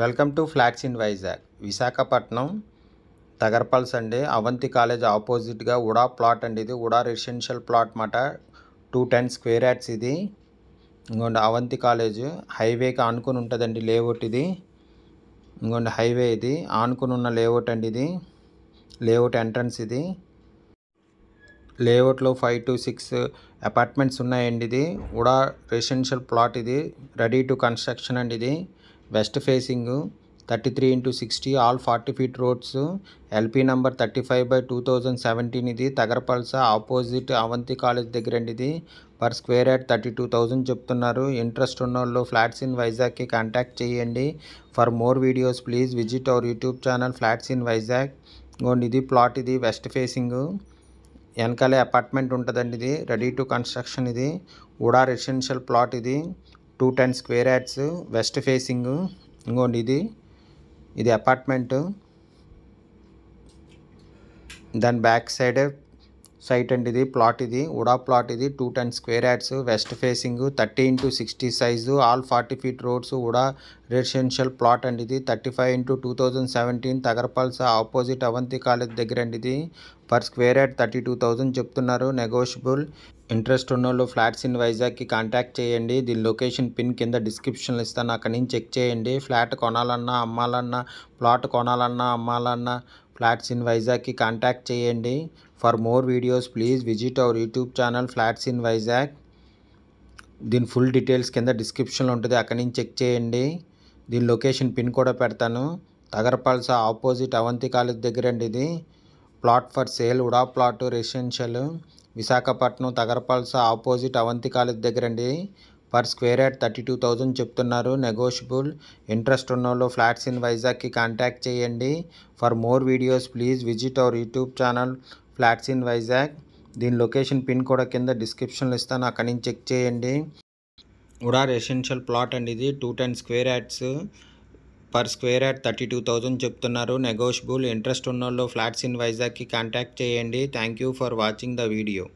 welcome to flats in Vizag Visakhapatnam Tagarapuvalasa అండి Avanti college ఆపోజిట్గా UDA plot అండి ఇది ఉడా రెసిడెన్షియల్ ప్లాట్ మాట టూ టెన్ స్క్వేర్ యాడ్స్ ఇది ఇంకోండి అవంతి కాలేజ్ హైవేకి ఆనుకుని ఉంటుందండి లేఅవుట్ ఇది ఇంకోండి హైవే ఇది ఆనుకుని ఉన్న లేఅవుట్ అండి ఇది లేఅవుట్ ఎంట్రన్స్ ఇది లేఅవుట్లో ఫైవ్ టు సిక్స్ అపార్ట్మెంట్స్ ఉన్నాయండి ఇది ఉడా రెసిడెన్షియల్ ప్లాట్ ఇది రెడీ టు కన్స్ట్రక్షన్ అండి ఇది west facing thirty three into sixty all forty feet roads LP number thirty five by two thousand seventeen ఇది తగరపల్స ఆపోజిట్ అవంతి కాలేజ్ దగ్గర అండి ఇది per square yard thirty two thousand చెప్తున్నారు interest ఉన్న వాళ్ళు ఫ్లాట్స్ ఇన్ వైజాగ్కి కాంటాక్ట్ చేయండి for more videos please visit our YouTube channel flats in Vizag ఓండి ఇది ప్లాట్ ఇది వెస్ట్ ఫేసింగ్ వెనకాలే అపార్ట్మెంట్ ఉంటుందండి ఇది రెడీ టు కన్స్ట్రక్షన్ ఇది ఉడా రెసిడెన్షియల్ ప్లాట్ ఇది two ten square yards west facing ఇంకోండి ఇది ఇది అపార్ట్మెంటు దాని బ్యాక్ సైడ్ సైట్ అండి ఇది ప్లాట్ ఇది ఉడా ప్లాట్ ఇది two ten square yards west facing thirty into sixty size all forty feet roads UDA residential plot అండి ఇది thirty five into two thousand seventeen Tagarapuvalasa opposite Avanti college దగ్గర అండి ఇది per square yard thirty two thousand చెప్తున్నారు negotiable interest ఉన్నోళ్ళు flats in వైజాగ్కి contact చేయండి దీని లొకేషన్ పిన్ కింద డిస్క్రిప్షన్లు ఇస్తాను అక్కడి నుంచి చెక్ చేయండి ఫ్లాట్ కొనాలన్నా అమ్మాలన్నా ప్లాట్ కొనాలన్నా అమ్మాలన్నా ఫ్లాట్స్ ఇన్ వైజాగ్కి కాంటాక్ట్ చేయండి for more videos please visit our YouTube channel flats in Vizag దీని ఫుల్ డీటెయిల్స్ కింద డిస్క్రిప్షన్లో ఉంటుంది అక్కడి నుంచి చెక్ చేయండి దీని లొకేషన్ పిన్ కూడా పెడతాను తగరపల్స ఆపోజిట్ అవంతి కాలేజ్ దగ్గర అండి ఇది plot for sale UDA plot residential Visakhapatnam Tagarapuvalasa opposite Avanti college దగ్గర అండి per square yard thirty two thousand చెప్తున్నారు నెగోషియబుల్ ఇంట్రెస్ట్ ఉన్నోళ్ళు ఫ్లాట్స్ ఇన్ వైజాగ్కి కాంటాక్ట్ చేయండి for more videos please visit our YouTube channel flats in Vizag దీని లొకేషన్ పిన్ కూడా కింద డిస్క్రిప్షన్లో ఇస్తాను అక్కడి నుంచి చెక్ చేయండి ఉడా రెసిడెన్షియల్ ప్లాట్ అండి ఇది two ten square yards per square yard thirty two thousand చెప్తున్నారు నెగోషియబుల్ ఇంట్రెస్ట్ ఉన్నోళ్ళు ఫ్లాట్స్ ఇన్ వైజాగ్కి కాంటాక్ట్ చేయండి thank you for watching the video